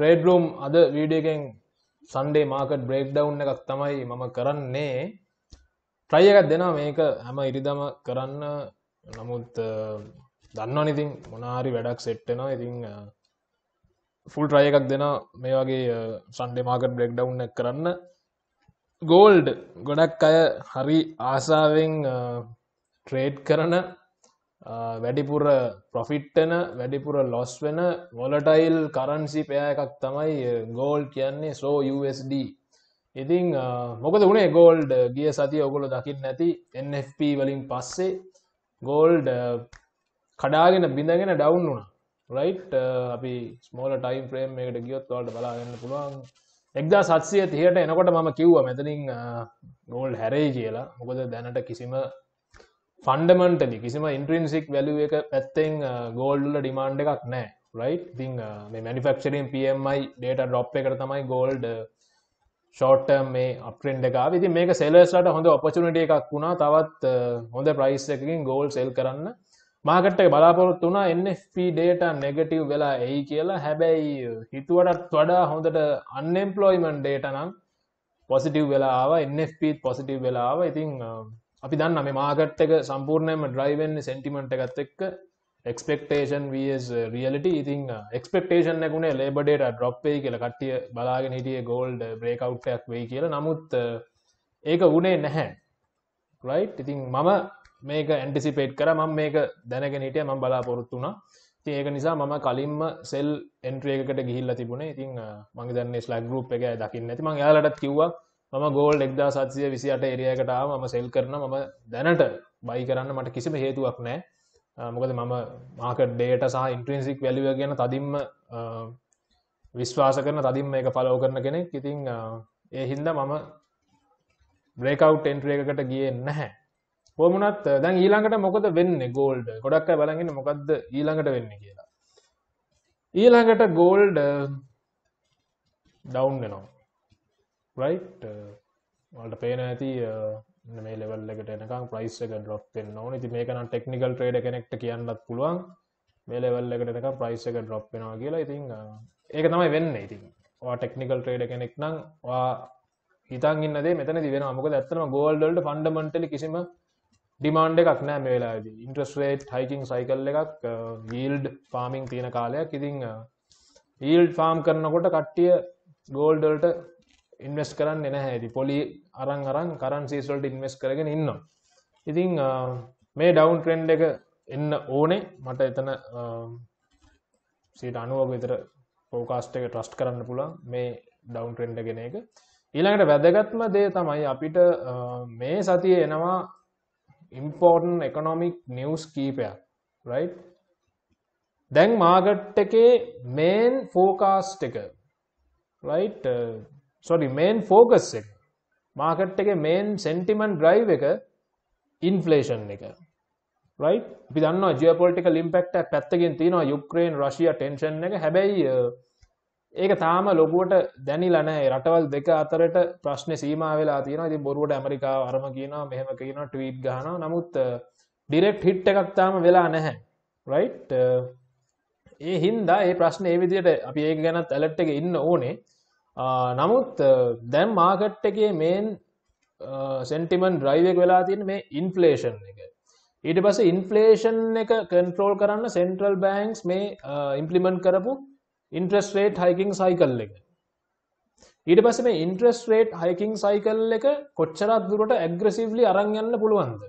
Trade room අද වීඩියගෙන් සන්ඩේ market break ඩව් එකක් තමයි මම කරන්නේ ට්‍රයි එකත් දෙනා මේක හැම ඉරිදම කරන්න නමුත් දන්නවා ඉතින් මොනාරි වැඩක් සෙට්ටෙනවා ඉතිං ෆුල් ට්‍රය එකක් දෙනා මේ වගේ සන්ඩේ මාකට් බ්‍රෙක් ඩව් එක කරන්න ගෝල්ඩ් ගොඩක් අය හරි ආසාාවෙන් ට්‍රේඩ් කරන වැඩිපුර ප්‍රොෆිට්ටන වැඩිපුර ලොස් වෙන වොලටයිල් කරන්සි පෑ එකක් තමයි ගෝල්් කියන්නේ සෝ USD ඉතිං මොකද වුණේ ගෝල්ඩ් ගිය සති ඔගුල දකින්න නැති NFP වලින් පස්සේ ගෝල්ඩ් කඩාගෙන බිඳගෙන ඩවුන් වුණ රයිට් අපි ස්මෝල ටයිම් ්‍රේම් එකට ගියොත් වලට බලාගන්න පුළුවන් එක්දා සත්සය තියට එනකොට මම කිව්ව මෙතනින් ගෝල්් හැරේ කියලා මොකද දැනට කිසිම ෆන්ඩමන්ටලි කිසිම ඉන්ට්‍රීන්සික් වැලුව එක පැත්තෙන් ගෝල්ඩුල uh, ඩිමාන්ඩ එකක් නෑ රයි් තිං uh, මේ මනිිෆක්ෂරින් පMයි ඩේට ඩොප් එකට තමයි ගෝල්ඩ ෂෝට uh, මේ අපටෙන්ට එකා විති මේක සෙලස්ලට හොඳ ඔපචනට එකක් වුණා තවත් හොඳ ප්‍රයිස් එකකින් ගෝල් සෙල් කරන්න මාකට් එක බලාපොරොත් වුණා එFP ඩේට නෙගටව් වෙලා එයි කියලා හැබැයි හිතුවටත් වඩා හොඳට අන්නෙම්පලොයිමන් ඩේට නම් පොසිටව් වෙලාව එFP පොසිටව් වෙලාව ඉතිං අපි දන්න මේ මාකට් එක සම්පූර්ණයම ඩ්‍රයිවෙන්න සෙන්ටිමට එකත් එක්ක එක්ස්පෙක්ටේෂන් වස් රියලට ඉතින් එක්ස්පෙක්ටේෂන් නැකුණේ ලේබඩේට ඩ්‍රොප්පේ කියල කට්ටිය බලාගෙන හිටිය ගෝල්ඩ බ්‍රේකව්ටයක් වෙයි කියල නමුත් uh, ඒක වනේ නැහැ රයි් ඉතින් මම මේක ඇන්ටිසිපේට් කර මම මේක දැනගෙන හිටිය මම බලාපොරොත්තු වුණා ඒක නිසා මම කලින්ම සෙල් එන්ට්‍රේකට ගිහිල්ල තිබුණේ ඉතින් uh, මගේ දන්න ස්ලා ගරුප් එක දකින්න ඇති මං යාලටත් කිව්වා මම ගෝල් එක්දා සත්සය විසිට එරියකටාව ම සෙල් කරන මම දැනට බයි කරන්න මට කිසිම හේතුවක් නෑ මොකද මම මාකට ඩේට සහ ඉන්ට්‍රන්සික් වැලිව ගැන තදින්ම විශ්වාස කරන තදින් මේක පලව කරන කෙනෙක් ඉතිං ඒ හින්ද මම බ්‍රේකව් ටෙන්ට්‍ර එකකට ගිය නැහැ හොමුණත් දැන් ඊළඟට මොකද වෙන්න ගෝල්ඩ ගොඩක් බලගෙන මොකක්ද ඊළඟට වෙන්න කියලා ඊළඟට ගෝල්ඩ ඩවන්් වෙනවා රයිට් uh, වලට පේන ඇති uh, මේ ලෙවල්ලකට එනකම් ප්‍රයිස් එක ඩොප් වෙන්න ඕන ති මේකන ටෙක්නිකල් ට්‍රේඩ කෙනෙක්ට කියන්නත් පුළුවන් මේ ලෙවල්ලකට එක ප්‍රයිස් එක ඩොප් වෙනවා කියලා ඉතිං uh, ඒක තමයි වෙන්න ඉතින් ටෙක්නිකල් ට්‍රේඩ කෙනෙක් නම් හිතන්ගන්නදේ මෙතන දිවෙන මොක ඇත්තන ගෝල්ඩල්ට ෆන්ඩමටලි කිසිම ඩිමන්ඩ එකක් නෑ මේලා ඉන්ට්‍රස්වේට් හයිකින් සයිකල් එකක් ගීල්ඩ් ෆාමිං තියෙන කාලයක් ඉතිං ඊල්ඩ් ෆාම් කරනකොට කට්ටිය ගෝල්ඩල්ට ඉන්වස් කරන්න එන ඇති පොලි අරන් අරන් කරන් සේස්වල්ට ඉන්වස් කරගෙන ඉන්න ඉතිං මේ ඩවන් ට්‍රෙන්ඩ් එක එන්න ඕනේ මට එතන සීට අනුවක විතර පෝකාස්ට එක ට්‍රස්් කරන්න පුළන් මේ ඩවන් ට්‍රෙන්ඩ ගෙන එක ඊළඟට වැදගත්ම දේ තමයි අපිට මේ සතිය එනවා ඉම්පෝර්ටන් එකොනොමික් නිවස් කීපයක් රයි් දැන් මාගට් එකේ මේන් ෆෝකාස්ට එක රයිට් සොරි මේන් ෆෝකස් එක මාකට් එක මේන් සෙන්ටිමන් ඩ්‍රයි් එක ඉන්ෆලේෂන් එක රයි පිදන්න ජපොලික ලිම්පෙක්ට පැත්තකින් තිනවා යුක්්‍රේන් රශිය ටෙන්ශන් එක හැබැයි ඒක තාම ලොකුවට දැනි ලනෑ රටවල් දෙක අතරට ප්‍රශ්න සීමාවෙලා තියෙන ති බොරුවට ඇමරිකා අරම කියන මෙහම කියන ටවීට් ගාන නමුත් ඩිරෙක්් හිට් එකක් තාම වෙලා නැහැ රයි් ඒ හින්දා ඒ ප්‍රශ්න ඒ විදියට අපි ඒ ගැනත් ඇලට් එක ඉන්න ඕනේ නමුත් දැම් මාකට් එකේ මේන් සෙන්ටිමන් ්‍රයිවෙක් වෙලා තින් මේ ඉන්ෆලේෂන් එක ඊට පස ඉන්ෆලේෂන් එක කන්ට්‍රෝල් කරන්න සෙන්ට්‍රල් බෑන්ක්ස් මේ ඉම්පලිමෙන්ට් කරපු ඉන්ට්‍රස් රේට් හයිකින් සයිකල් එක ඊට පස මේ ඉන්ට්‍රස් රේට් හයිකින් සයිකල් එක කොච්චරත් දුරට ඇග්‍රසිීව්ලි අරංයන්න පුළුවන්ද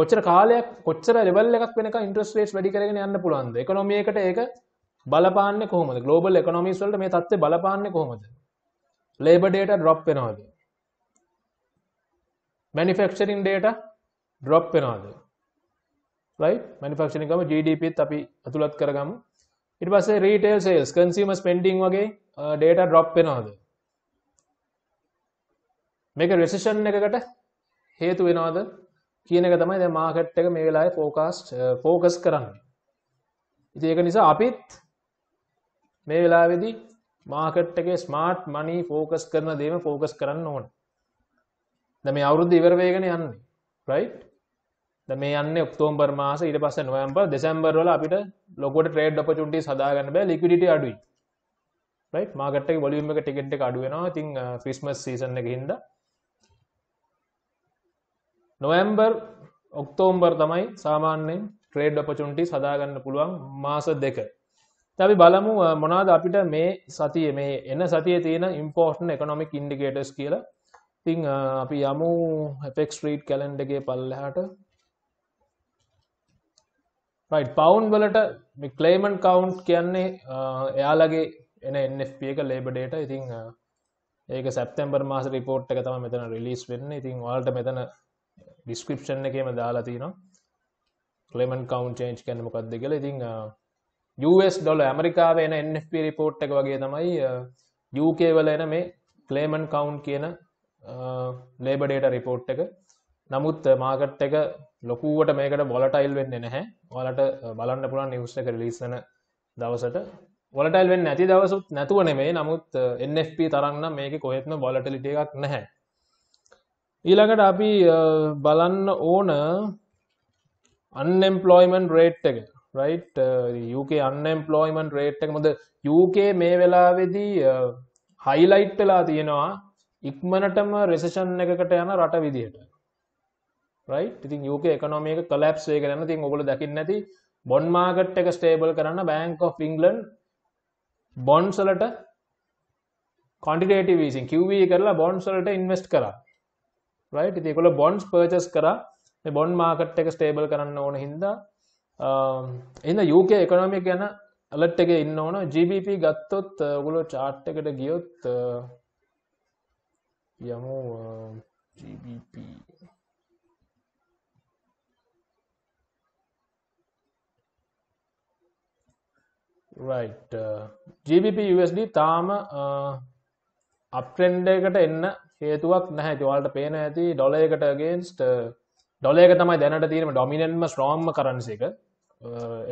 කොච්චර කාලයක් කොච්චර ලෙවල් එකක් වෙන ඉන්ට්‍රස් රේට් වැඩි කරගෙන යන්න පුළුවන්ද එකනොමියකට ඒක බලපාන්නේ කොහොමද ග්ලෝබල් එකොනොමිස් වලට මේ தත්ත්වය බලපාන්නේ කොහොමද ලේබර් ඩේටා ඩ්‍රොප් වෙනවද මැනුෆැක්චරින් ඩේටා ඩ්‍රොප් වෙනවද රයිට් මැනුෆැක්චරින් ගම GDP ත් අපි අතුලත් කරගමු ඊට පස්සේ රීටේල් සේල්ස් කන්සියුමර් ස්පෙන්ඩින් වගේ ඩේටා ඩ්‍රොප් වෙනවද මේක රෙසෙෂන් එකකට හේතු වෙනවද කියන එක තමයි දැන් මාකට් එක මේ වෙලාවේ ෆෝකස් ෆෝකස් කරන්නේ ඉතින් ඒක නිසා අපිත් මේ වෙලාවේදී මාකට් එකේ ස්මාර්ට් මනි ෆෝකස් කරන දේම ෆෝකස් කරන්න ඕන. දැන් මේ අවුරුද්ද ඉවර වෙගෙන යන්නේ. රයිට්? දැන් මේ යන්නේ ඔක්තෝබර් මාස ඊට පස්සේ නොවැම්බර් දෙසැම්බර් වල අපිට ලොකුවට ට්‍රේඩ් ඔපචුනිටිස් හදාගන්න බෑ ලික්විඩිටි අඩුයි. රයිට්? මාකට් එකේ වොලියුම් එක ටිකට් එක අඩු වෙනවා. ඉතින් ක්‍රිස්මස් සීසන් එකේ හින්දා නොවැම්බර් ඔක්තෝම්බර් තමයි සාමාන්‍යයෙන් ට්‍රේඩ් ඔපචුන්ටි සදාගන්න පුළුවන් මාස දෙක තැබි බලමු මොනාද අපිට මේ සතිය මේ එන්න සතිය තියෙන ඉම්පෝර්ටන් එකොනොමික් ඉන්ඩිකේටස් කියලා තිං අපි යමු හෙපෙක් ස්ට්‍රීට් කැලෙන්ඩගේ පල්ලහට පවන්් වලට ක්ලේමන් කවන්් කියන්නේ එයාලගේ එන එFP එක ලේබඩේට ඉතිං ඒක සැප්තැම්බර් මාස රිපෝට් එක තම මෙතන රිලිස් වෙන්න ඉතින් වාල්ට මෙතන ඩිස්ක්‍රප්ෂන් එකම දාලා තිනවා ක්ලේමන් කවන්් චේන්ච් කැනමකක්ද කියලා ඉතිං US ඩොල ඇමරිකාව එන NFP රිපෝට් එක වගේ තමයි UK වල එන මේ කලේමන් කවුන්් කියන ලේබඩේට රිපෝට් එක නමුත් මාකට් එක ලොකුවට මේකට බොලටයිල් වෙන්න නැහැ වලට බලන්න පුළන් නිවස්ස එක ලිස්සන දවසට වලටයිල් වෙන්න ඇති දවසුත් නැතුව නෙමේ නමුත් NFP තරන්න මේක කොහෙත්ම බොලටලිට එකක් නැහැ ඊළඟට අපි බලන්න ඕන අන්නෙම්පලොයිමන් රේට් එක රයිට් UK අන්නම්පලෝයිමන්ට රේට්ක මොද UK මේ වෙලාවෙදී හයිලයිට් uh, වෙලා තියෙනවා ඉක්මනටම රෙසෂන් එකකට යන රට විදිහට රයි ඉතින් UK එකනොමික කලප්ස් වේ කරන්න තින් ඔබල දකින්න නැති බොන් මාගට් එක ස්ටේබල් කරන්න බෑංක of ඉංගලන් බොන්සලට කොන්ටිටේටව විසින් කිව්ව කරලා බොන්සලට ඉන්වස්ට කර රයි ඉතිකොල බොන්ස් පර්චස් කර බොන් මාකට් එක ස්ටේබල් කරන්න ඕන හින්දා එන්න යුක එකොනොමික් ගැන ඇලට් එක ඉන්න ඕන ජීබප ගත්තොත් ගුල චාට් එකට ගියොත් යමු ජීබප ජීබප USD තාම අප්ට්‍රෙන්ඩ එකට එන්න හේතුවක් නැහැ තුවාලට පේන ඇති ඩොල එකට ගේන්ස්ට ඩොලයක තමයි දැනට තීරම ඩොමිනන්ම ස්්‍රෝම්ම කරන්සේක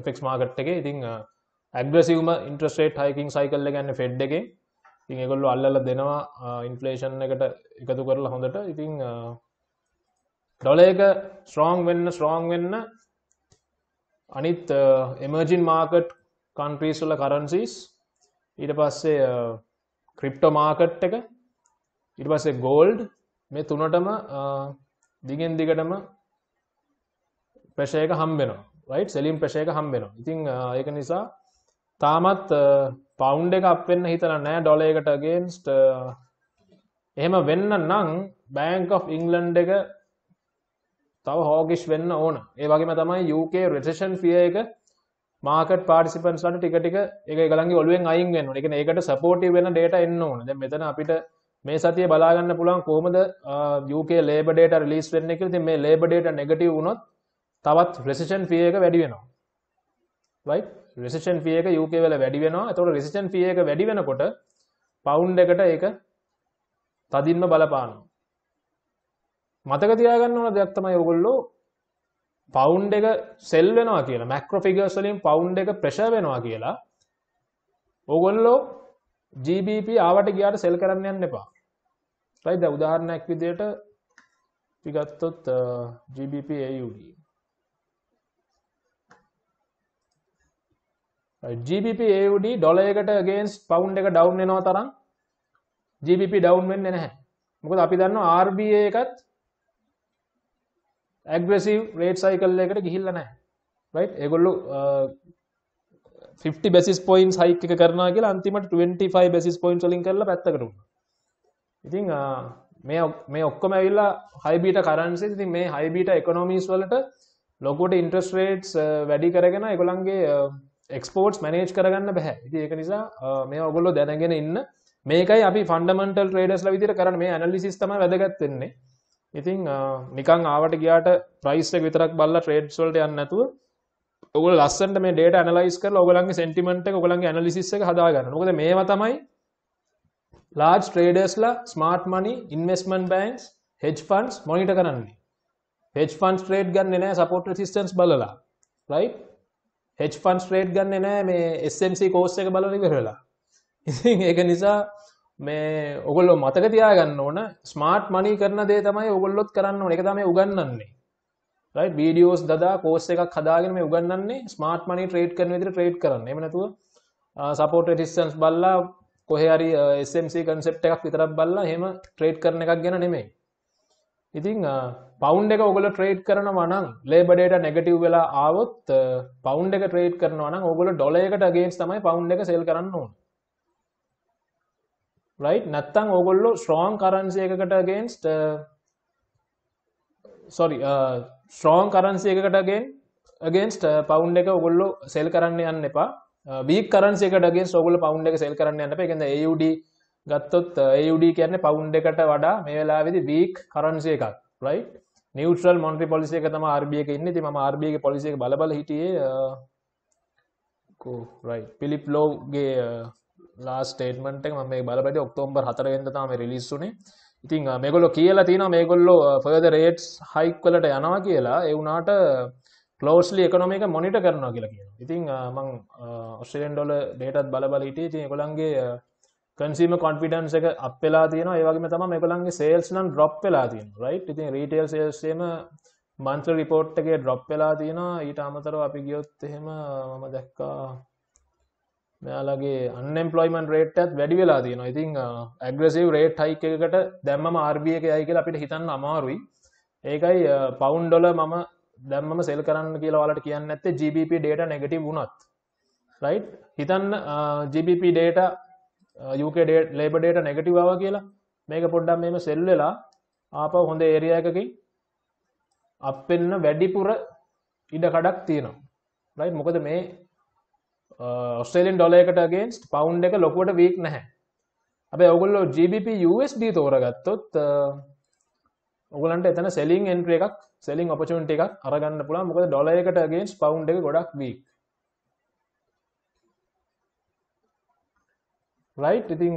එෆෙක්ස් මාගට් එක ඉතිං ඇග්‍රසිවම ඉන්ට්‍රස්ටේට් හයිකින් සයිකල්ල ගන්න ෆෙඩ් එක ඉතින් එකොල්ලු අල්ලල දෙනවා ඉන්ෆලේෂන් එකට එකතු කරලා හොඳට ඉතිං ඩොලයක ස්්‍රෝං වෙන්න ස්්‍රෝං වෙන්න අනිත් එමර්ජින් මාකට් කන්ට්‍රීස්ල කරන්සිස් ඊට පස්සේ ක්‍රිප්ටෝ මාකට් එක ඉට පස්සේ ගෝල්ඩ් මේ තුනටම දිගෙන් දිගටම ප්‍රශයක හම්බෙනවා රයිට් සෙලීම් ප්‍රශයක හම්බෙනවා ඉතිං ඒක නිසා තාමත් පවුන්් එක අපවෙන්න හිතන නෑ ඩොලේකටගේන්ස්ට එහෙම වෙන්න නං බෑංක් of ඉංගලන්ඩ් එක තව හෝගිෂ් වෙන්න ඕන ඒ වගේම තමයි යුක රෙසේෂන් ෆිය එක මාකට පාටිසිපන්ස්ලට ටිකටික එක ගලගේ ඔලුවෙන් අයින් වෙන්න එක ඒකට සපෝටි වෙන ඩේට එන්න ඕන දෙ මෙතන අපිට මේ සතිය බලාගන්න පුළන් කොහමද යුක ලේබ ඩේට ලිස් වෙන්න එක ති මේ ලේබ ඩේට නෙගටව වුණොත් තවත් රෙසිෂන් පිය එක වැඩි වෙනවා වයි රෙසිෂන් පිය එක යුක වෙල වැඩි වෙනවා ඇතවට රෙසිෂන් පිය එක වැඩි වෙනකොට පවුන්් එකට ඒක තදින්ම බලපාන මතක තියාගන්න ඕන දෙයක් තමයි ඔගොල්ලෝ පවුන්් එක සෙල් වෙනවා කියලා මැක්‍රෝෆිගර්ස්ලින් පවුන්් එක ප්‍රශ වෙනවා කියලා ඕගොල්ලෝ ජීබප ආවට ගියාට සෙල් කරන්න යන්න එපා යිද උදාහරණයක් විදියට පිගත්තොත් ජීබප uh, AUD GBP AUD dollar එකට against pound එක down වෙනවා තරම් GBP down වෙන්නේ නැහැ. මොකද අපි දන්නවා RBI එකත් aggressive rate cycle එකකට ගිහිල්ලා නැහැ. right? ඒගොල්ලෝ 50 basis points hike එක කරනවා කියලා අන්තිමට 25 basis points වලින් කරලා පැත්තකට වුණා. ඉතින් මේ මේ ඔක්කොම ඇවිල්ලා high beta currencies. ඉතින් මේ high beta economies වලට ලොකුට interest rates වැඩි කරගෙන ඒගොල්ලන්ගේ එක්ස්පෝට්ස් මනේජ් කරගන්න බැහැ ඉති ඒක නිසා මේ ඔගොල්ලො දැනගෙන ඉන්න මේකයි අපි ෆන්ඩමන්ටල් ට්‍රේඩස් ලවිදිර කරන මේ ඇනලිසිස්තම වැදගත්වෙන්නේ ඉතිං නිකං ආවට ගියාට ප්‍රයිස්සක් විතරක් බල්ල ට්‍රේඩ් සොල්ට යන්නතුව ඔග ලස්සට මේ ඩේට ඇනලයිස්ක ඔගලන්ගේ සෙටිමට ඔගලන්ගේ ඇනලිසිස්ස හදාගන්න නොද මේ තමයි ලාජ් ට්‍රේඩර්ස්ලා smart money investment banks hedge funds monitor කරන්නේ හෙජ් ෆන්ස් ට්‍රේඩ් ගන්න නෑ සපෝට සිිස්ටන්ස් බලලා ලයි් හෙච් ෆන්ස් ට්‍රේඩ් ගන්න නෑ මේ SMC කෝස් එක බල ඉවරලා ඉති ඒක නිසා මේ ඔගොල්ලො මතක තියාගන්න ඕන ස්මාර්ට් මනි කරන දේ තමයි ඔගොල්ලොත් කරන්න ඕන එක තමයි උගන්නන්නේ වීඩියෝස් දදා කෝස් එකක් හදාගෙන මේ උගන්නන්නේ ස්මාර්ට් මනි ට්‍රේඩ් කරන විදිර ට්‍රේඩ් කරන්න එමනැතුව සපෝට ටිස්සන්ස් බල්ලා කොහරි SMC කන්සෙප් එකක් විතරක් බල්ලා හෙම ට්‍රේඩ් කරන එකක් ගැන නෙමේ ඉතිං පවන්් එක ඔගල ට්‍රේඩ් කරන වනං ලේබඩට නෙගටව් වෙලා ආවොත් පවන්් එක ට්‍රේඩ් කරනවන ඔගල ඩොල එකට ගේස් තමයි පවන්් එක සෙල් කරන්න ඕන රයි් නැත්තං ඕගොල්ලො ශ්‍රෝන් කරන්සි එකකට ගේන්ස්ට සොරි ශ්‍රෝන් කරන්සි එකකටගෙන් ගේන්ස්ට පවන්් එක ඔගොල්ලො සෙල් කරන්න යන්න එපා බී කරන්සේකටගේ සොගල පවන්් එක සෙල් කරන්න යන්න එක ඒඩ ගත්තොත් AUD කියන්නේ පවුන්ඩ් එකට වඩා මේ වෙලාවේදී weak currency එකක් right neutral monetary policy එක තමයි RBI එක ඉන්නේ ඉතින් මම RBI ගේ policy එක බල බල හිටියේ කෝ right Philip Lowe ගේ last statement එක මම මේක බලපෑදී ඔක්තෝබර් 4 වෙනිදා තමයි release උනේ ඉතින් මේගොල්ලෝ කියලා තියෙනවා මේගොල්ලෝ further rates hike වලට යනවා කියලා ඒ වුණාට ලෝස්ලි එකනොමික මොනිට කරනවා කියලා කියන ඉතින් මං ඔස්ට්‍රේලියන් ඩොලර් ඩේටත් බල බල හිටියේ ඉතින් ඒගොල්ලන්ගේ කන්සිීම කොන්ෆිඩන්ස එක අප වෙලා තියෙන ඒවගේ තම මෙකොලන්ගේ සේල්ස් නම් ඩ්‍රොප් වෙලා තියෙන රයිට් ඉතින් රීටේල් සේල්සේම මන්ත්‍ර රිපෝට් එකගේ ඩ්‍රොප් වෙලා තියෙනවා ඊට අමතරව අපි ගියොත් එහෙම මම දැක්කා මෙයාලගේ අන්නෙම්පලොයිමන් රේට් ඇත් වැඩි වෙලා තියෙනවා ඉතිං ඇග්‍රසිව් රේට් හයික එකට දැම්ම ආර්බියක යයි කියලා අපිට හිතන්න අමාරුයි ඒකයි පවුන්් ඩොල මම දැම්ම සෙල් කරන්න කියලා වලට කියන්න ඇත්තේ GBP ඩේට නෙගටව වුණත් රයි් හිතන්න GBP ඩේට යුකඩේට ලේබඩේට නැගටි බව කියලා මේක පොඩ්ඩම් මෙම සෙල් වෙලා ආප හොඳ ඒරයායකකින් අපෙන්න වැඩිපුර ඉඩ කඩක් තියෙනවා රයි මොකද මේ ඔස්ටේලෙන් ඩොලයකට ගේන්ස්ට පවන්් එක ලොකුවට වීක් නැහැ අපේ ඔගුල්ලෝ GBPUSD තෝරගත්තොත් ඔගලන්ට එතන සෙලින් එන්ට්‍ර එකක් සෙලින් ඔපචුන්ට එකක් අරගන්න පුළා මොකද ඩොලයකට ගේන්ස් පවන්් එක ගොඩක් වීක් රයිට් ඉතිං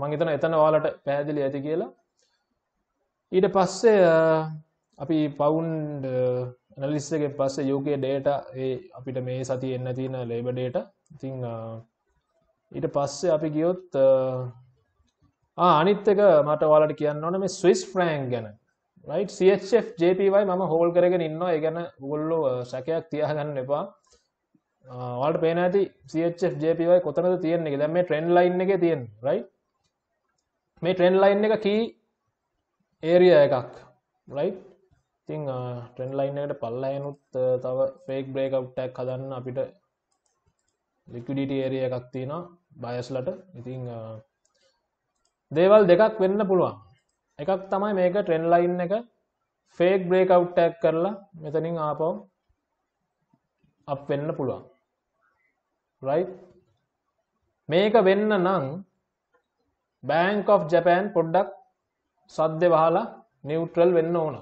මංගේතන එතන වාලට පැහැදිලි ඇති කියලා ඊට පස්සේ අපි පවුන්් නලිස්සගේ පස්සේ යුකේ ඩේට ඒ අපිට මේ සති එන්න තියෙන ලේබ ඩේට ඉතිං ඊට පස්සේ අපි ගියොත් අනිත්තක මට වාලට කියන්න ඕන මේ ස්විස් ෆ්‍රෑන්ක් ගැන රයිට් ජපයි මම හෝල් කරගෙන ඉන්න ගැන ගොල්ලෝ සැකයක් තියාගන්න එපා වාට පේන ඇති සජපවයි කොතනද තියෙන්නේ දැම මේ ට්‍රෙන්න් ලයින් එක තියෙන් රයි මේ ට්‍රෙන්න් ලයින් එක කී ඒරිය එකක් රයි ඉතිං ට්‍රෙන්න් ලයින් එකට පල්ලයනුත් තව ෆේක් බ්‍රේක් අව්ටක් හදන්න අපිට ලිකඩිට ඒරිය එකක් තියෙන බයස්ලට ඉතිං දේවල් දෙකක් වෙන්න පුළුවන් එකක් තමයි මේක ට්‍රෙන්න් ලයින් එක ෆේක් බ්‍රේක් අව්ටක් කරලා මෙතනින් ආපවම් අප් වෙන්න පුළුවන් රයි මේක වෙන්න නම් බෑංක් of ජපෑන් පොඩ්ඩක් සද්ධ්‍ය වහලා නිියවට්‍රල් වෙන්න ඕන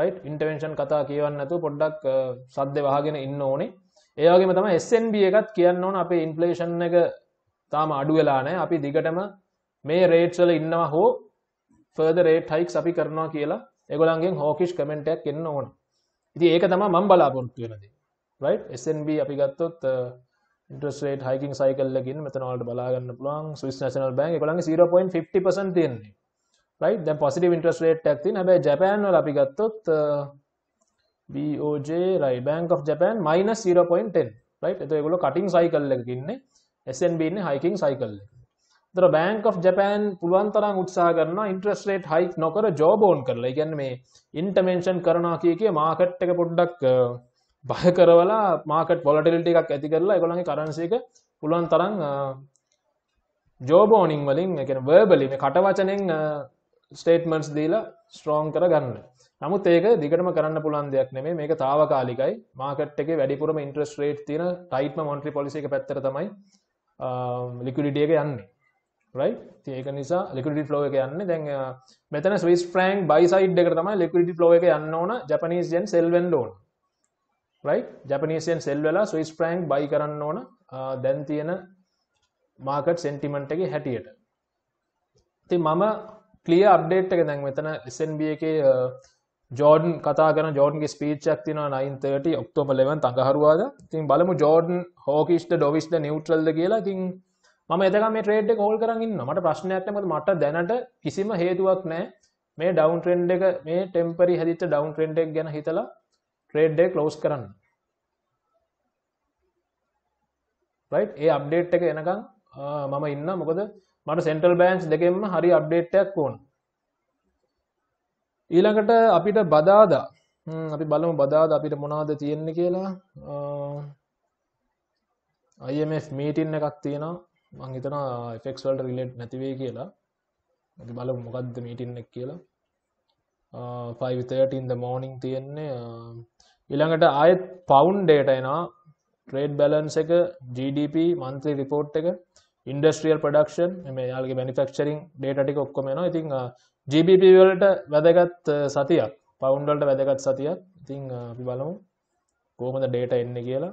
රයි් ඉන්ටවෙන්ෂන් කතා කියවන්න ඇතු පොඩ්ඩක් සද්ධ්‍ය වහගෙන ඉන්න ඕනේ ඒවගේම තම SNB එකත් කියන්න ඕන අපේ ඉන්පලේෂන් එක තාම අඩු වෙලානෑ අපි දිගටම මේ රේට්සල ඉන්නවා හෝ ෆර්ද රේට් හයික් අපි කරනවා කියලා එගොලන්ගේ හෝකිෂ් කමෙන්ටයක් එන්න ඕන ඉති ඒක තම මම් බලාපොරත්තු වෙනදී රයි SNB අපි ගත්තොත් ඉන්ට්‍රස්ේට හයිකින් සයිකල්ලකින් මෙතනවලට බලාගන්න පුළුවන් ස්විස් නශනල් බැන් එකළඟ 0.50 තියෙන්නේ රයි දැ පොසිටි ඉන්ට්‍රස් රේට් ඇක්ති හැබයි ජපන්වල අපි ගත්තොත් BOJ right bank of Japan -0.10 right එත ගොල කටින් සයිකල්ලකින්නේ SNB හයිකින් සයිකල්ල තර බෑන්ක් of ජපන් පුළුවන් තරම් උත්සා කරන ඉන්ට්‍රස් රේට් හයික් නොකර ජෝබෝන් කරලා ඉගැන් මේ ඉන්ටමෙන්ෂන් කරනා කිය කිය මාකට් එක පොඩ්ඩක් uh, බය කරවලා මාකට පොලටල්ට එකක් ඇති කරලා එකළඟ කරන්සේක පුළුවන් තරන් ජෝබෝනිින් වලින් එක වර්බලි මේ කටවචනෙන් ස්ටේටමන්ස් දීලා ස්ට්‍රෝන් කර ගන්න නමුත් ඒක දිගටම කරන්න පුළන් දෙයක් නෙේ මේක තාවකාලිකයි මාකට් එක වැඩිපුරම ඉන්ට්‍රස් රේට් තින ටයිට්ම මොන්ට්‍රි පොලිසික පැත්තර තමයි ලිකුඩිඩියක යන්නේ රයි ඒක නිසා ලිකුඩි ්ලෝ එක යන්න දැන් මෙතන ස්විස් ෆ්‍රන්ක් බයිසයිඩ් එක තමයි ලිකුඩි ්ලෝ එක යන්න ඕන ජපනීසියන් සෙල්වෙන් ඩෝන් රයි ජපනසියන් සෙල් වෙලා ස්විස් ප්‍රෑන්ක් බයි කරන්න ඕන දැන් තියෙන මාකට් සෙන්ටිමෙන්ට් එක හැටියට ති මම කලිය අප්ඩේට් එක දැන් මෙතන ස්න්බ එක ජෝඩන් කතාගන ජෝඩන්ගේ ස්පීච්චක් තින 930 ඔක්තෝම ලෙවන් තඟහරවාද තින් බලමු ජෝඩන් හෝකිස්ට ඩොවිස්ට නිියවටල්ද කියලා තින් ම එතක මේ ට්‍රේඩ් හෝල් කරන්න මට ප්‍රශ්නයක්නමද මට දැනට කිසිම හේතුවක් නෑ මේ ඩවන් ට්‍රෙන්ඩ් එක මේ ටෙම්පරි හැදිට ඩවන් ට්‍රෙන්ඩ් එක ගැන හිතලා ට්‍රේඩ් ඩේ ක්ලෝස් කරන්න ඒ අප්ඩේට් එක එනකං මම ඉන්න මොකද මට සෙන්ටල් බෑන්ස් දෙකෙන්ම හරි අප්ඩේට්ටයක් ඕන් ඊළඟට අපිට බදාදා අපි බලමු බදාද අපිට මොනාද තියෙන්න කියලා අයමF මීටින් එකක් තියෙනවා මංහිතන ෆෙක්ස්වල්ට රිලෙට් නැතිවේ කියලා අපි බල මොකක්ද මීටින් එක් කියලා 5:30 in the morning තියෙන්නේ ඉළඟට ආයත් පවුන්් ඩේට එනවා ට්‍රේඩ් බැලන්ස එක GDP මන්ත්‍රී රිපෝට් එක ඉන්ඩස්ට්‍රියල් පඩක්ෂන් මේ යාගේ මනිිෆක්ෂරින් ඩේටටික ඔක්කොම නවා ඉතිං GBP වලට වැදගත් සතියක් පවුන්ඩල්ට වැදගත් සතියක් ඉතිං අපි බලමු කෝහොද ඩේට එන්න කියලා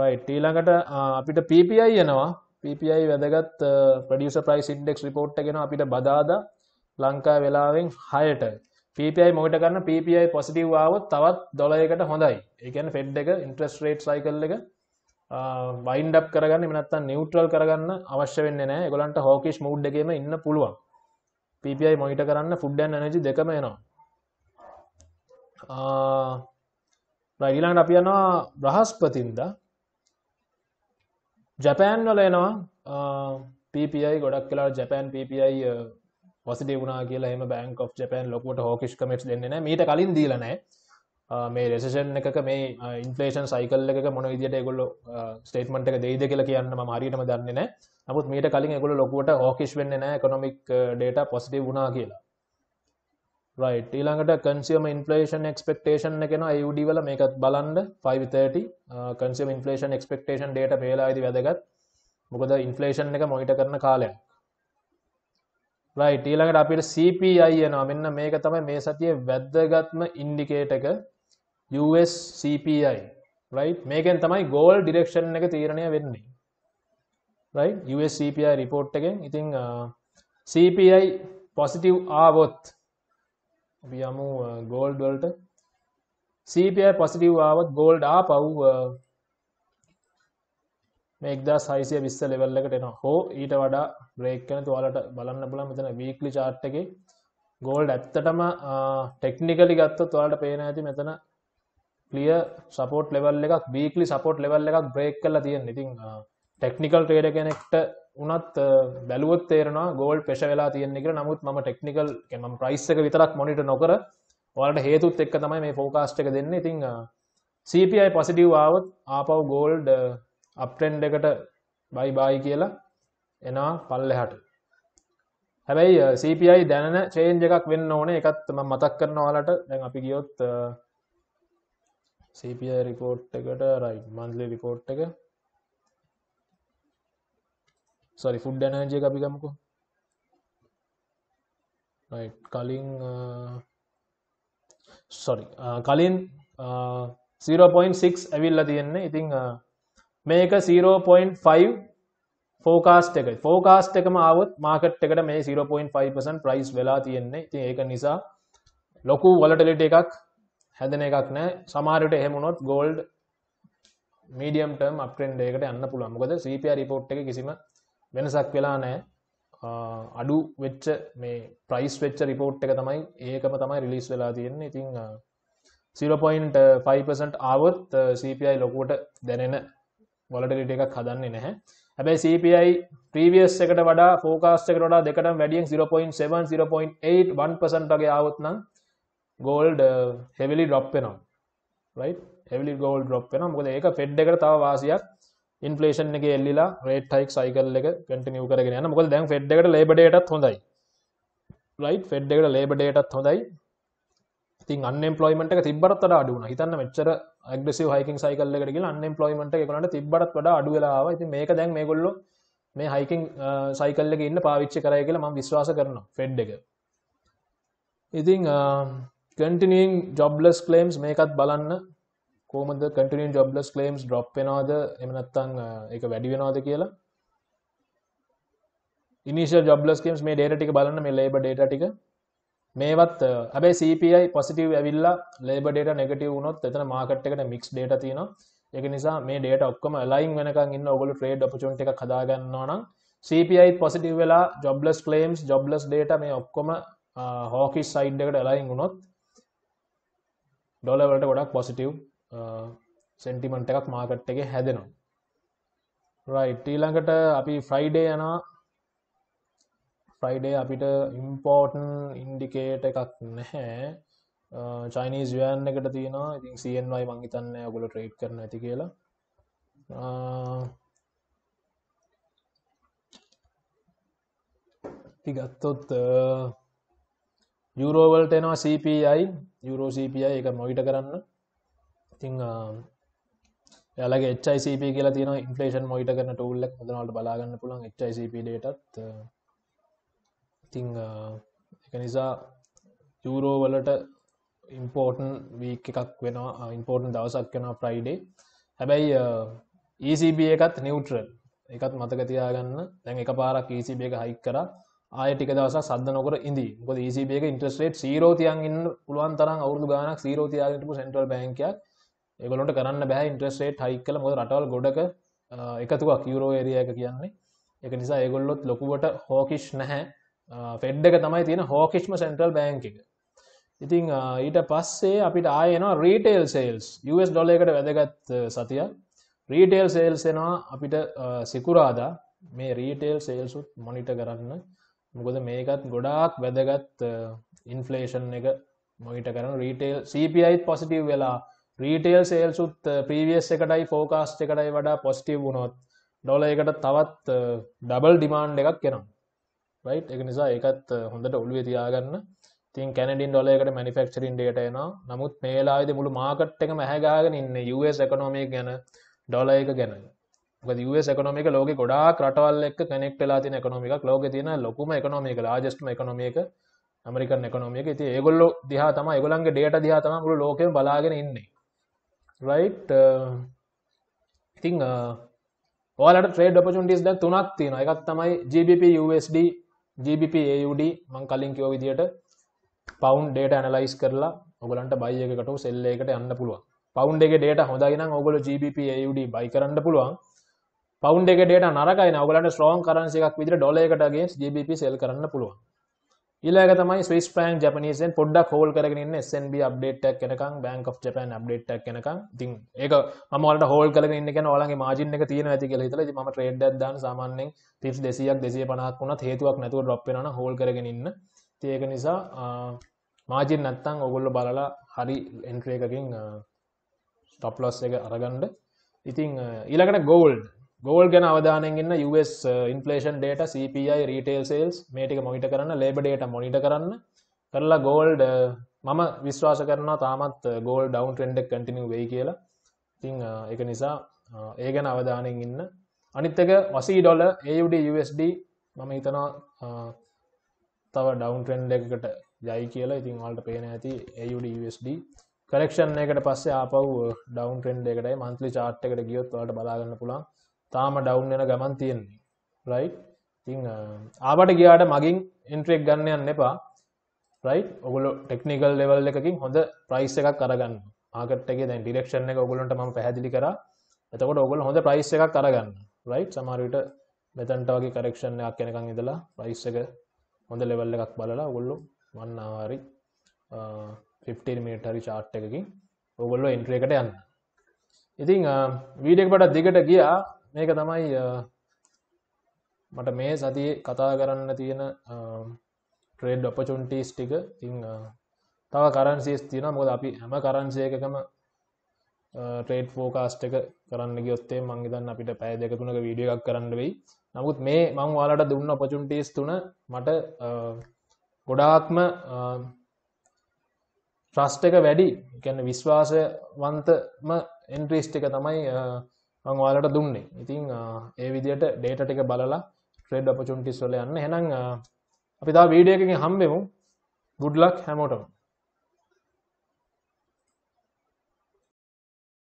රයිට්ටීළඟට අපිට PPI යනවා PPI වැදගත් පඩියස ප්‍රයිස් ඉන්ඩෙක් රිපෝට් එකෙන අපිට බදාද ලංකා වෙලාවෙන් හයට පPI මොකට කරන්න පPI පොසිටව්ාවත් තවත් දොලයකට හොඳයි එකන් ෆෙඩ් එක ඉන්ට්‍රස් රේට් සයිකල් එක බයින්ඩක් කරගන්න මනත්තන් නිියවට්‍රල් කරගන්න අවශ්‍ය වෙන්න නෑ ගොලන්ට හෝකිෂ් මුඩ්ඩගේම ඉන්න පුළුවන් පPI මොහිට කරන්න ෆුඩ්ඩන් නජි දෙකම එනවා රගිලාන් අපි යනවා බ්‍රහස්පතින්ද ජැපෑන් වල එනවා පPI ගොඩක් කලා ජැපෑන් පPI පොසිට වුණා කියලා එම බෑන්ක් of ජපන් ලොකට හෝකිෂ් කමට් දෙන්නන මීට කලින් දීලනෑ මේ රෙසෂන් එක මේ ඉන්ෆලේෂන් සයිකල් එක මොන විදිට ගොල්ල ස්ටේටමට එක දෙයිද කියලා කියන්න මාරීටම දන්නන නමුත් මීට කලින් එකගොල ලොකුවට හෝකිෂ් වෙන්න නෑ කොනොමික් ඩේට පොසිටේ වුණා කියලා ඊළඟට කන්සියම ඉන්ෆලේෂන් එක්ස්පෙක්ටේෂන් එකෙන අයුඩිවල මේකත් බලන්ඩ 530 කන්සියම ඉන්ෆලේෂන් එක්ස්පෙක්ටේෂන් ඩේට පේලායිති වැදගත් මොකද ඉන්ෆලේෂන් එක මොහිට කරන කාලයක් රයි ටීලකට අපිට CPI යනවා මෙන්න මේක තමයි මේ සතිය වැද්දගත්ම ඉන්ඩිකේටක US CPI රයි මේකෙන් තමයි ගෝල් ඩිරෙක්ෂන් එක තීරණය වෙන්නේ US CPI රිපෝට් එකෙන් ඉතිං CPI පොසිටව් ආවොත් යමු ගෝල්ඩවලට CPI පොසිටව් ආවත් ගෝල්ඩ් ආ පව් මේක්දා සයිසිය විස්ස ලෙවල්ල එකට එන හෝ ඊට වඩා බ්‍රේක්කන තුවාලට බලන්න පුල මෙතන වීක්ලි චාට්ටක ගෝල්ඩ් ඇත්තටම ටෙක්නිකලි ගත්ත තුවාලට පේන ඇති මෙතන ලිය සපෝට් ලෙවල් එකක් බීක්ලි සපෝට් ලෙවල් එකක් බ්‍රේක් කල තියෙන් ඉතින් ටෙක්නිකල් ටේඩ කෙනෙක්ට උනත් බැලුවත් තේරෙන ගෝල් පෙශ වෙලා තියෙන්නේ කියලා නමුත් මම ටෙක්නිකල් මම ප්‍රයිස් එක විතරක් මොනිටර් නොකර ඔයාලට හේතුත් එක්ක තමයි මේ ෆෝකාස්ට් එක දෙන්නේ. ඉතින් CPI පොසිටිව් ආවොත් ආපහු ගෝල්ඩ් අපටෙන්් එකට බයි බායි කියලා එනා පල්ලෙහට හැබැයි සපයි දැන චේන්ජ එකක් වෙන්න ඕන එකත් ම මතක් කරන වාලට දැන් අපි ගියොත් සපයි රිපෝට් එකට රයි මන්ලි රිපෝට් එක සරි ෆුඩ් ඩැනජය අපිකමකු කලින් සොරි කලින් 0.6 ඇවිල්ල තියෙන්නේ ඉතිං මේක 0.5 ෆෝකාස්ට් එකයි. ෆෝකාස්ට් එකම ආවොත් මාකට් එකට මේ 0.5% price වෙලා තියෙන්නේ. ඉතින් ඒක නිසා ලොකු volatility එකක් හැදෙන එකක් නෑ. සමහර විට එහෙම වුණොත් gold medium term uptrend එකකට යන්න පුළුවන්. මොකද CPI report එකේ කිසිම වෙනසක් වෙලා නෑ. අඩු වෙච්ච මේ ප්‍රයිස් වෙච්ච රිපෝට් එක තමයි ඒකම තමයි රිලිස් වෙලා තියෙන්නේ ඉතින් 0.5% ආවොත් CPI ලොකුවට දැනෙන වලටලිට එකක් හදන්නේ නැහැ හැබැයි CPI ප්‍රීවියස් එකට වඩා ෆෝකාස්ට එකට වඩා දෙකටම වැඩියෙන් 0.7 0.8 1% වගේ ආවොත් නම් ගෝල්ඩ් හෙවිලි ඩ්‍රොප් වෙනවා රයිට් හෙවිලි ගෝල්ඩ් ඩ්‍රොප් වෙනවා මොකද ඒක ෆෙඩ් එකට තව වාසියක් ඉන්ෆලේෂන් එක එල්ලිලා රේට් හයික් සයිකල් එක කන්ටිනියු කරගෙන යනවා මොකද දැන් ෆෙඩ් එකට ලේබර් ඩේටත් හොඳයි රයිට් ෆෙඩ් එකට ලේබර් ඩේටත් හොඳයි ඉතින් අන්ම්පලොයිමට තිබරත් වඩ අඩුවන හිතන්න මෙච්චර ඇග්‍රසිව හයිකින් සයිකල්ලකටගේ අන්ම්පලොයිමට එකනට තිබරත් වඩ අඩුවෙලාව ඉති මේක දැන් මේ ගොල්ලො මේ හයිකින් සයිකල්ලක ඉන්න පාවිච්චි කරය කියලා ම විශ්වාස කරන ෆෙඩ් එක ඉතිං කටිනීන් ජොබ්ලස් කලේම්ස් මේකත් බලන්න කෝමද කටිනින් ජොබ්ලස් කලේම්ස් ඩොප් වෙනවාද එමනත්තං එක වැඩි වෙනවාද කියලා ඉනිශ ජොබ්ලස් කේම්ස් මේ ඩේට ටික බලන්න මේ ලේබ ඩේට ටික මේවත් හැබේ CPI පොසිටව් ඇවිල්ලා ලේබ ඩේට නෙගටව වුණොත් එතන මාකට් එකට මික්ස් ඩේට තියෙන එක නිසා මේ ඩේට ඔක්කම ලයින් වෙනක ඉන්න ඔගොල ්‍රේඩ් පචුන්ට එක කදාගන්නවා නම් CPI පොසිටව් වෙලා ජොබ්ලස් කලේම්ස් ජොබ්ලස් ඩේට මේ ඔක්කොම හෝකිස් සයිඩ් එකට එලයින් වුණොත් ඩොලවලට ගොඩක් පොසිටව් සෙන්ටිමන්ට එකක් මාකට් එක හැදෙනවා රයිට්ටීලඟට අපි ෆ්‍රයිඩේ යනවා ෆ්‍රයිඩේ අපිට ඉම්පෝර්ටන් ඉන්ඩිකේට එකක් නැහැ චයිනීස් යන් එකට තියෙනවා ඉතින් සයන්වයි මංහිතන්න ඔගොල ට්‍රේඩ් කරන ඇති කියලා තිගත්තොත් යුරෝවල්ට එනවා CPI යුරෝCPI එක මොයිට කරන්න ඉතිං එයාලගේ HICP කියලා තියෙන ඉන්ෆලේෂන් මොයිට කරන ටූල්ලක් මුදනවලට බලාගන්න පුළන් HICP ඩේටත් ඉතිං එක නිසා යුරෝවලට ඉම්පෝර්ටන් වී එකක් වෙනවා ඉම්පෝර්ටන් දවසක් වෙන ප්‍රයිඩේ හැබැයි ECB එකත් නිියවට්‍රල් එකත් මතක තියාගන්න දැන් e එක පාරක් ECB එක හයික් කර ආය ටික දවස සද නොකර ඉදි ොද ECB එක ඉන්ටස්ේට් සීරෝතියන් ඉන්න පුළුවන් තරම් අවුදු ගානක් සීරෝතියාගටපු සෙන්ටල් බැංකයක් එකලොට කරන්න බෑ ඉන්ට්‍රස්ේට් හයික් කල මොද රටවල් ගොඩක එකතුවක් යුරෝ එරිය එක කියන්නේ එක නිසා ඒගොල්ලොත් ලොකුවට හෝකිෂ් නැහැ ෆෙඩ් එක තමයි තියෙන හෝකිෂ්ම සෙන්ට්‍රල් බෑංක එක ඉතිං ඊට පස්සේ අපිට ආයනවා රීටේල් සේල්ස් US ඩොල එකට වැදගත් සතිය රීටේල් සේල්ස් එෙනවා අපිට සිකුරාදා මේ රීටේල් සේල්සුත් මොනිට කරන්න මොකද මේකත් ගොඩාක් වැදගත් ඉන්ෆලේෂන් එක මොහිට කරන රීටේල් CPIත් පොසිටව් වෙලා රීටේල් සේල්සුත් ප්‍රීවියස් එකටයි ෆෝකාස්ට එකටයි වඩා පොස්ටව් වුණොත් ඩොල එකට තවත් ඩබල් ඩිමාන්් එකක් කෙනවා රයි් එක නිසා ඒකත් හොඳට ඔළුවේ තියාගන්න තින් කැනඩින් ඩොලයකට මනිෆක්චරින් ඩේට එනවා නමුත් මේලාද මුළු මාකට් එක මහැගාගෙන ඉන්න ස් එකනොමික් ගැන ඩොල එක ගැන ස් එකනොමික ලෝක ගොඩා කටවල් එක් කනෙක් වෙලා තින එකනොමික ලෝක තින ලොකුම එකනොමික රාජස්ටම එකනොමික ඇමරිකන් එකනොමික ති ඒගොල්ලො දිහා තම එකගොලන්ගේ ඩේට දිහා තම මුළු ලෝක බලාගෙන ඉන්නේ රයිට් ඉතිං ඔලට ට්‍රේඩ් පචුන්ටිස් ද තුනක් තියෙන එකත් තමයි GBP USD GBPAUD මං කලින් කියෝ විදියට පවන්් ඩේට ඇනලයිස් කරලා ඔගලන්ට බයිකට සෙල්ල එකට යන්න පුළුව පවන්් එක ඩේට හොඳගෙන ඔගොල GBPAUD බයි කරන්න පුළුවන් පවන්් එක ඩේට නරකයි ඔගලට ස්්‍රෝන් කරන්සි එකක් විදිර ඩොල එකටගේ GBP සෙල් කරන්න පුළුවන් ඊළඟ තමයි ස්විස් ෆ්‍රෑන්ක් ජපනීසෙන් පොඩ්ඩක් හෝල් කරගෙන SNB අප්ඩේට් එකක් එනකම් Bank of Japan අප්ඩේට් එකක් එනකම් ඉතින් ඒක මම ඔයාලට හෝල් කරගෙන ඉන්න කියන්නේ ඔයාලගේ මාජින් එක තියෙන නැති කියලා හිතලා ඉතින් මම ට්‍රේඩ් එකක් දාන සාමාන්‍යයෙන් 30 200ක් 250ක් වුණත් හේතුවක් නැතුව ඩ්‍රොප් වෙනවා නම් හෝල් කරගෙන ඉන්න ඉතින් ඒක නිසා මාජින් නැත්තම් ඔයගොල්ලෝ බලලා හරි එන්ට්‍රි එකකින් ස්ටොප් ලොස් එක අරගන්න ඉතින් ඊළඟට ගෝල්ඩ් ගෝල් ගැන අවධානයගන්න US inflation data CPI retail sales මේටික මොහිට කරන්න ලේබඩේට මොනිට කරන්න කරලා ගෝල්ඩ uh, මම විශ්වාස කරන තාමත් ගෝල් ඩවන් ටෙන්ඩක් කටිනිු වෙයි කියලා තිං එක uh, නිසා uh, ඒ ගැන අවධානයෙන් ඉන්න අනිත්තක වසී ඩොල AUD USD මම හිතනවා තව ඩවන් ටෙන්ඩ එකට යයි කියලා ඉතින් වල්ට පේන ඇති AUD USD කරක්ෂන් එකට පස්සේ ආපව් ඩවන් ටෙන්ඩ එකටයි මන්තලි චාට් එකට ගියොත් වලට බලාගන්න පුළන් තාම ඩවුන් වෙන ගමන් තියෙන්නේ රයි් ඉතිං ආබට ගියාට මගින් එන්ට්‍රෙක් ගන්න යන්න එපා රයි් ඔගුල ටෙක්නිකල් ලෙවල් එකකින් හොඳ ප්‍රයිස් එකක් කරගන්න ආකටක දැ ඩිරක්ෂණ එක ඔගුලන්ට ම පැහැදිලි කර එතකොට ඔගුල හොඳ ප්‍රයිස් එකක් කරගන්න රයි් සමාරවිට මෙතැන්ට වගේ කරක්ෂණයක් කෙනකං ඉදලා ප්‍රයිස් එක හොඳ ලෙවල් එකක් බලලා ඔගොල්ලු වන්නවාරි 15 මිටරි චාට් එකකින් ඔගොල්ලො එන්ට්‍රේකට යන්න ඉතිං වීඩෙක්බට දිගට ගියා මේක තමයි මට මේ සති කතා කරන්න තියෙන ට්‍රේඩ් ඔපචුන්ටිස් ටික තිං තව කරන්සිස් තියෙන මොද අපි හැම කරන්සයකම ට්‍රේඩ් ෆෝකාස්ට එක කරන්න ගියොත්තේ මංගේතන් අපිට පැය දෙක තුනක වීඩිය එකක් කරන්න වෙයි නමුත් මේ මං වාලට දුන්න ඔපචුන්ටිස් තුන මට ගොඩාක්ම ට්‍රස්ට එක වැඩි ගැන විශ්වාසවන්තම එන්ට්‍රිස්ට එක තමයි මං වාලට දුන්නේ ඉතිං ඒ විදියට ඩේට ටික බලලා ට්‍රේඩ් අපචුන්ටිස් වල යන්න හෙනම් අපි තා වීඩියකින් හම්බෙමු ගුඩ්ලක් හැමෝටම